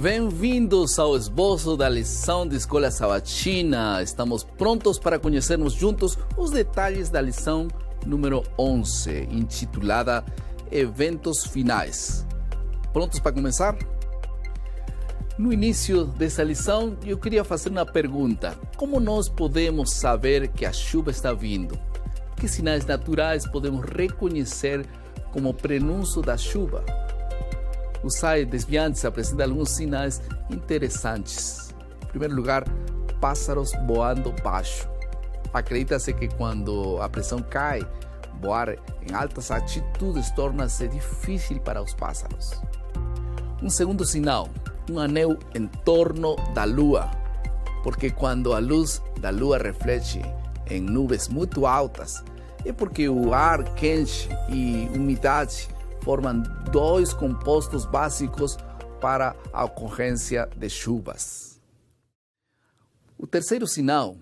Bem-vindos ao esboço da lição de escolha sabatina. Estamos prontos para conhecermos juntos os detalhes da lição número 11, intitulada Eventos Finais. Prontos para começar? No início dessa lição, eu queria fazer uma pergunta: Como nós podemos saber que a chuva está vindo? Que sinais naturais podemos reconhecer como prenúncio da chuva? o SAI desviantes apresenta alguns sinais interessantes. Em primeiro lugar, pássaros voando baixo. Acredita-se que quando a pressão cai, voar em altas altitudes torna-se difícil para os pássaros. Um segundo sinal, um anel em torno da lua, porque quando a luz da lua reflete em nuvens muito altas, é porque o ar quente e umidade formam dois compostos básicos para a ocorrência de chuvas. O terceiro sinal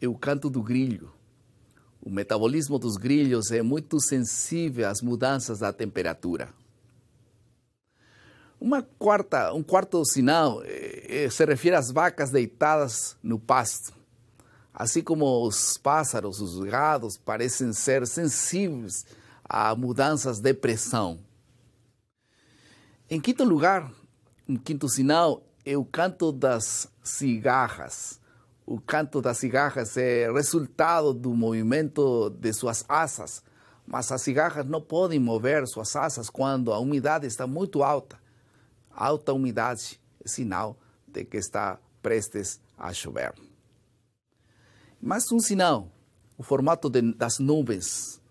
é o canto do grilho. O metabolismo dos grilhos é muito sensível às mudanças da temperatura. Uma quarta, um quarto sinal eh, eh, se refere às vacas deitadas no pasto. Assim como os pássaros, os gados parecem ser sensíveis a mudanças de pressão. Em quinto lugar, um quinto sinal é o canto das cigarras. O canto das cigarras é resultado do movimento de suas asas, mas as cigarras não podem mover suas asas quando a umidade está muito alta. Alta umidade é sinal de que está prestes a chover. Mais um sinal, o formato de, das nuvens.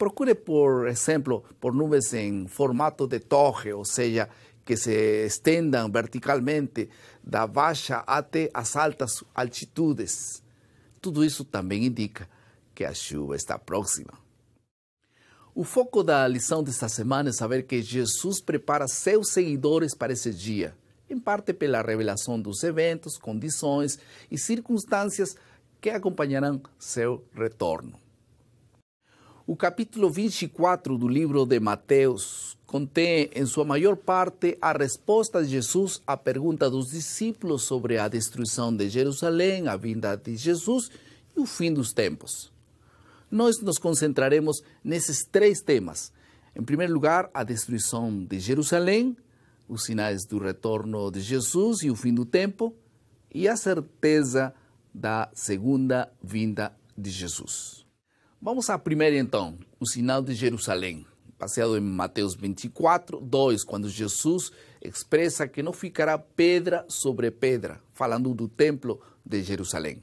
Procure, por exemplo, por nuvens em formato de torre, ou seja, que se estendam verticalmente da baixa até as altas altitudes. Tudo isso também indica que a chuva está próxima. O foco da lição desta semana é saber que Jesus prepara seus seguidores para esse dia, em parte pela revelação dos eventos, condições e circunstâncias que acompanharão seu retorno. O capítulo 24 do livro de Mateus contém, em sua maior parte, a resposta de Jesus à pergunta dos discípulos sobre a destruição de Jerusalém, a vinda de Jesus e o fim dos tempos. Nós nos concentraremos nesses três temas. Em primeiro lugar, a destruição de Jerusalém, os sinais do retorno de Jesus e o fim do tempo, e a certeza da segunda vinda de Jesus. Vamos à primeira então, o sinal de Jerusalém, baseado em Mateus 24, 2, quando Jesus expressa que não ficará pedra sobre pedra, falando do templo de Jerusalém.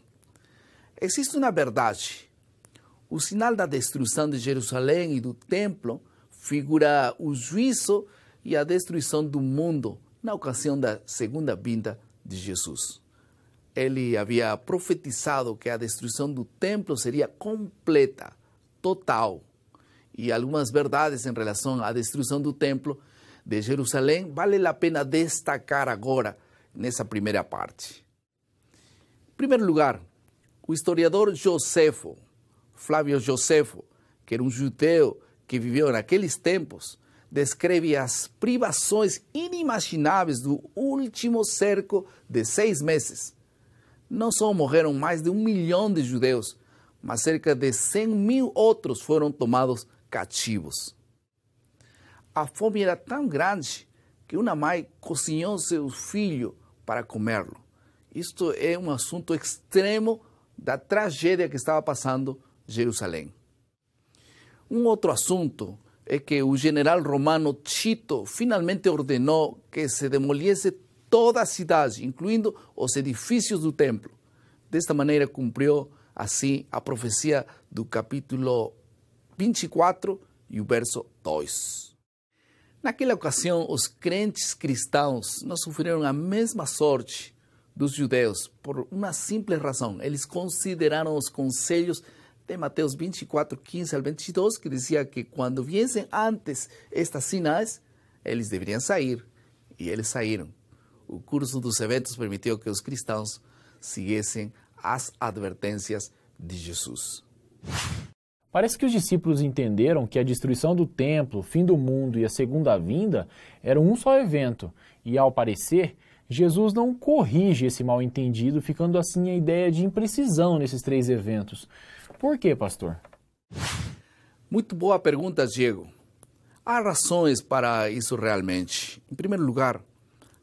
Existe uma verdade. O sinal da destruição de Jerusalém e do templo figura o juízo e a destruição do mundo na ocasião da segunda vinda de Jesus ele havia profetizado que a destruição do templo seria completa, total. E algumas verdades em relação à destruição do templo de Jerusalém vale a pena destacar agora, nessa primeira parte. Em primeiro lugar, o historiador Josefo, Flávio Josefo, que era um judeu que viveu naqueles tempos, descreve as privações inimagináveis do último cerco de seis meses não só morreram mais de um milhão de judeus, mas cerca de 100 mil outros foram tomados cativos. A fome era tão grande que uma mãe cozinhou seu filho para comê-lo. Isto é um assunto extremo da tragédia que estava passando Jerusalém. Um outro assunto é que o general romano Tito finalmente ordenou que se demolisse toda a cidade, incluindo os edifícios do templo. Desta maneira cumpriu assim a profecia do capítulo 24 e o verso 2. Naquela ocasião, os crentes cristãos não sofreram a mesma sorte dos judeus por uma simples razão. Eles consideraram os conselhos de Mateus 24, 15 ao 22, que dizia que quando viessem antes estas sinais, eles deveriam sair. E eles saíram o curso dos eventos permitiu que os cristãos seguissem as advertências de Jesus. Parece que os discípulos entenderam que a destruição do templo, fim do mundo e a segunda vinda eram um só evento, e ao parecer, Jesus não corrige esse mal entendido, ficando assim a ideia de imprecisão nesses três eventos. Por quê, pastor? Muito boa pergunta, Diego. Há razões para isso realmente. Em primeiro lugar,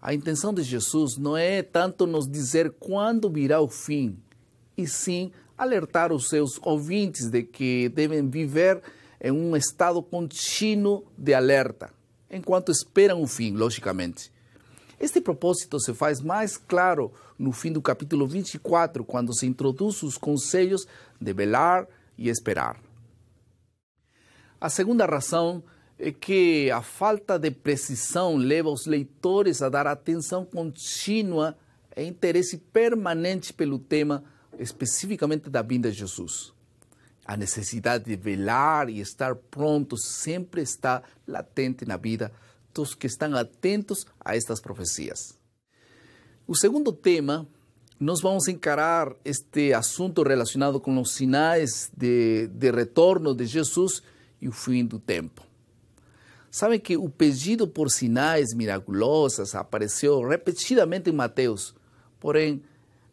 a intenção de Jesus não é tanto nos dizer quando virá o fim, e sim alertar os seus ouvintes de que devem viver em um estado contínuo de alerta, enquanto esperam o fim, logicamente. Este propósito se faz mais claro no fim do capítulo 24, quando se introduz os conselhos de velar e esperar. A segunda razão é que a falta de precisão leva os leitores a dar atenção contínua e interesse permanente pelo tema, especificamente da vinda de Jesus. A necessidade de velar e estar pronto sempre está latente na vida dos que estão atentos a estas profecias. O segundo tema, nós vamos encarar este assunto relacionado com os sinais de, de retorno de Jesus e o fim do tempo. Sabem que o pedido por sinais miraculosos apareceu repetidamente em Mateus, porém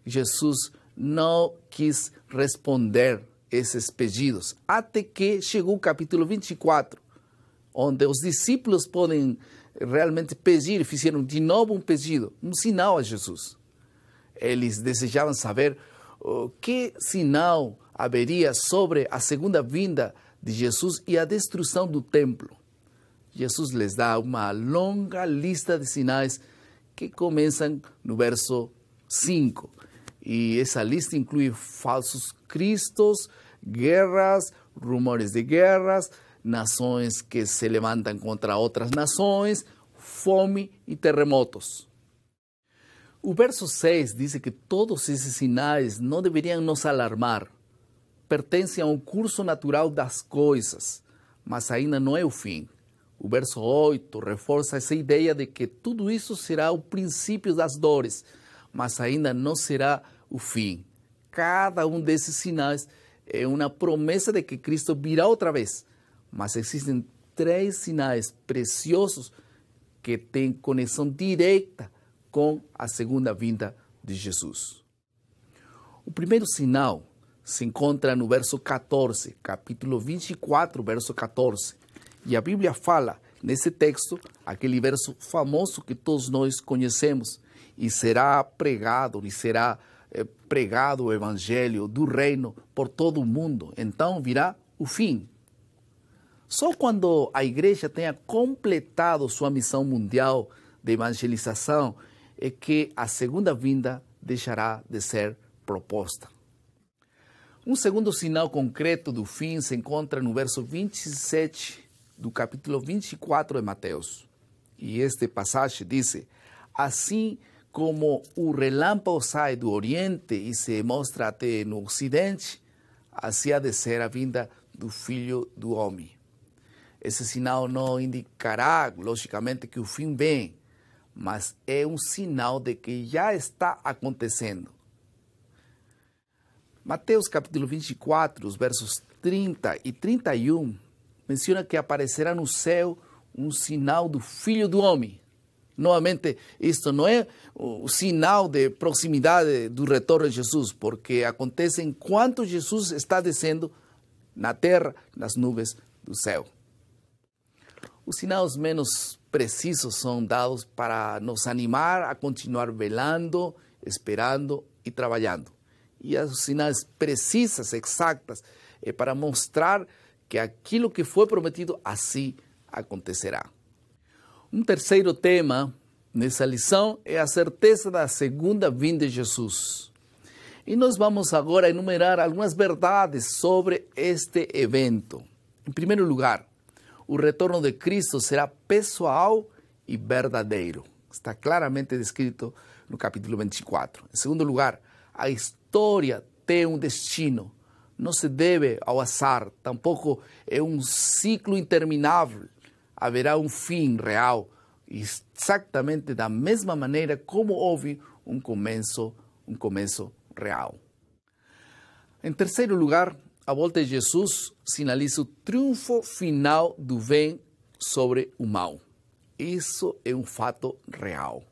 Jesus não quis responder esses pedidos, até que chegou o capítulo 24, onde os discípulos podem realmente pedir, fizeram de novo um pedido, um sinal a Jesus. Eles desejavam saber oh, que sinal haveria sobre a segunda vinda de Jesus e a destruição do templo. Jesus lhes dá uma longa lista de sinais que começam no verso 5. E essa lista inclui falsos cristos, guerras, rumores de guerras, nações que se levantam contra outras nações, fome e terremotos. O verso 6 diz que todos esses sinais não deveriam nos alarmar. Pertencem a um curso natural das coisas, mas ainda não é o fim. O verso 8 reforça essa ideia de que tudo isso será o princípio das dores, mas ainda não será o fim. Cada um desses sinais é uma promessa de que Cristo virá outra vez. Mas existem três sinais preciosos que têm conexão direta com a segunda vinda de Jesus. O primeiro sinal se encontra no verso 14, capítulo 24, verso 14 e a Bíblia fala nesse texto, aquele verso famoso que todos nós conhecemos, e será pregado, e será eh, pregado o evangelho do reino por todo o mundo. Então virá o fim. Só quando a igreja tenha completado sua missão mundial de evangelização é que a segunda vinda deixará de ser proposta. Um segundo sinal concreto do fim se encontra no verso 27 do capítulo 24 de Mateus. E este passagem diz: Assim como o relâmpago sai do Oriente e se mostra até no Ocidente, assim há de ser a vinda do Filho do Homem. Esse sinal não indicará, logicamente, que o fim vem, mas é um sinal de que já está acontecendo. Mateus capítulo 24, os versos 30 e 31 menciona que aparecerá no céu um sinal do Filho do Homem. Novamente, isto não é o sinal de proximidade do retorno de Jesus, porque acontece enquanto Jesus está descendo na terra, nas nuvens do céu. Os sinais menos precisos são dados para nos animar a continuar velando, esperando e trabalhando. E os sinais precisos, exatas, é para mostrar que aquilo que foi prometido assim acontecerá. Um terceiro tema nessa lição é a certeza da segunda vinda de Jesus. E nós vamos agora enumerar algumas verdades sobre este evento. Em primeiro lugar, o retorno de Cristo será pessoal e verdadeiro. Está claramente descrito no capítulo 24. Em segundo lugar, a história tem um destino não se deve ao azar, tampouco é um ciclo interminável. Haverá um fim real, exatamente da mesma maneira como houve um começo, um começo real. Em terceiro lugar, a volta de Jesus sinaliza o triunfo final do bem sobre o mal. Isso é um fato real.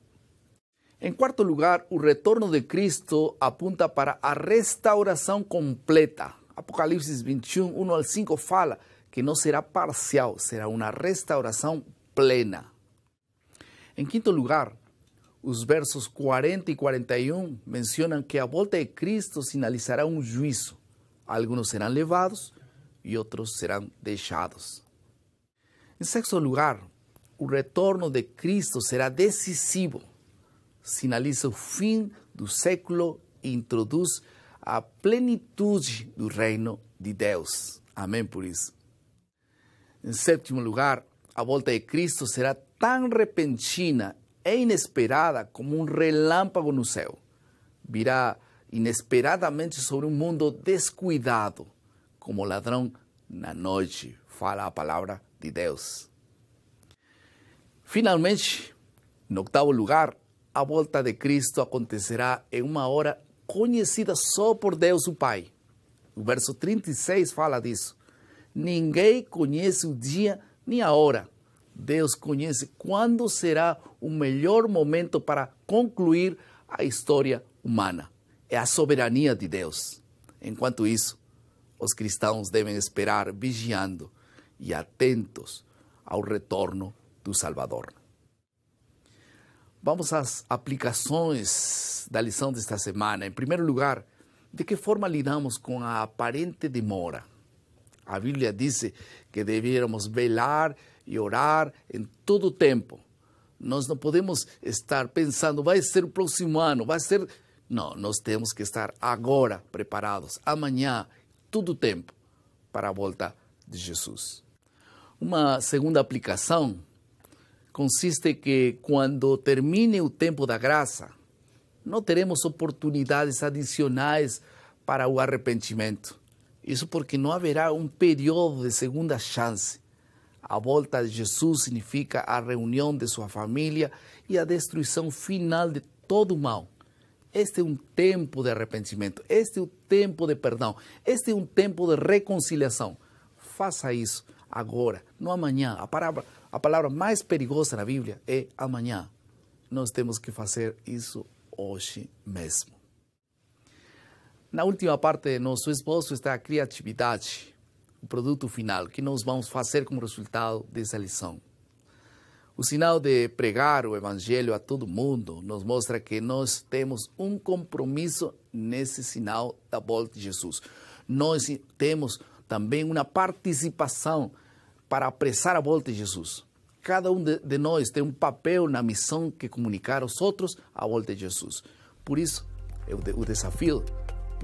Em quarto lugar, o retorno de Cristo aponta para a restauração completa. Apocalipse 21, 1 ao 5 fala que não será parcial, será uma restauração plena. Em quinto lugar, os versos 40 e 41 mencionam que a volta de Cristo sinalizará um juízo. Alguns serão levados e outros serão deixados. Em sexto lugar, o retorno de Cristo será decisivo sinaliza o fim do século e introduz a plenitude do reino de Deus. Amém por isso. Em sétimo lugar, a volta de Cristo será tão repentina e inesperada como um relâmpago no céu. Virá inesperadamente sobre um mundo descuidado, como ladrão na noite, fala a palavra de Deus. Finalmente, no oitavo lugar, a volta de Cristo acontecerá em uma hora conhecida só por Deus o Pai. O verso 36 fala disso. Ninguém conhece o dia nem a hora. Deus conhece quando será o melhor momento para concluir a história humana. É a soberania de Deus. Enquanto isso, os cristãos devem esperar vigiando e atentos ao retorno do Salvador. Vamos às aplicações da lição desta semana. Em primeiro lugar, de que forma lidamos com a aparente demora? A Bíblia diz que deveríamos velar e orar em todo o tempo. Nós não podemos estar pensando, vai ser o próximo ano, vai ser. Não, nós temos que estar agora preparados, amanhã, todo o tempo, para a volta de Jesus. Uma segunda aplicação consiste que quando termine o tempo da graça, não teremos oportunidades adicionais para o arrependimento. Isso porque não haverá um período de segunda chance. A volta de Jesus significa a reunião de sua família e a destruição final de todo o mal. Este é um tempo de arrependimento, este é o um tempo de perdão, este é um tempo de reconciliação. Faça isso agora, não amanhã. A palavra, a palavra mais perigosa na Bíblia é amanhã. Nós temos que fazer isso hoje mesmo. Na última parte do nosso esboço está a criatividade, o produto final que nós vamos fazer como resultado dessa lição. O sinal de pregar o Evangelho a todo mundo nos mostra que nós temos um compromisso nesse sinal da volta de Jesus. Nós temos também uma participação para apressar a volta de Jesus. Cada um de, de nós tem um papel na missão que comunicar aos outros a volta de Jesus. Por isso, é eu, o desafio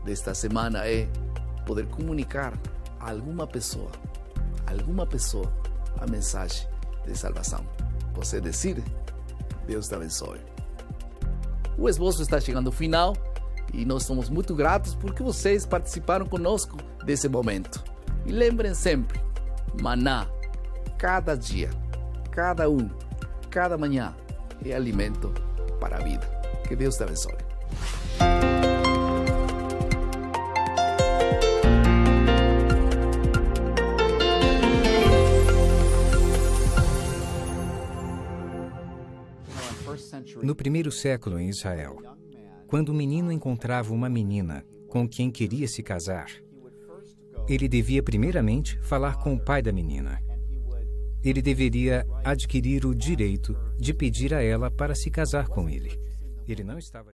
desta semana é poder comunicar a alguma pessoa, a alguma pessoa, a mensagem de salvação. Você decide. Deus te abençoe. O esboço está chegando ao final e nós somos muito gratos porque vocês participaram conosco desse momento. E lembrem sempre, maná cada dia, cada um, cada manhã é alimento para a vida. Que Deus te abençoe. No primeiro século em Israel, quando o um menino encontrava uma menina com quem queria se casar, ele devia primeiramente falar com o pai da menina ele deveria adquirir o direito de pedir a ela para se casar com ele. Ele não estava.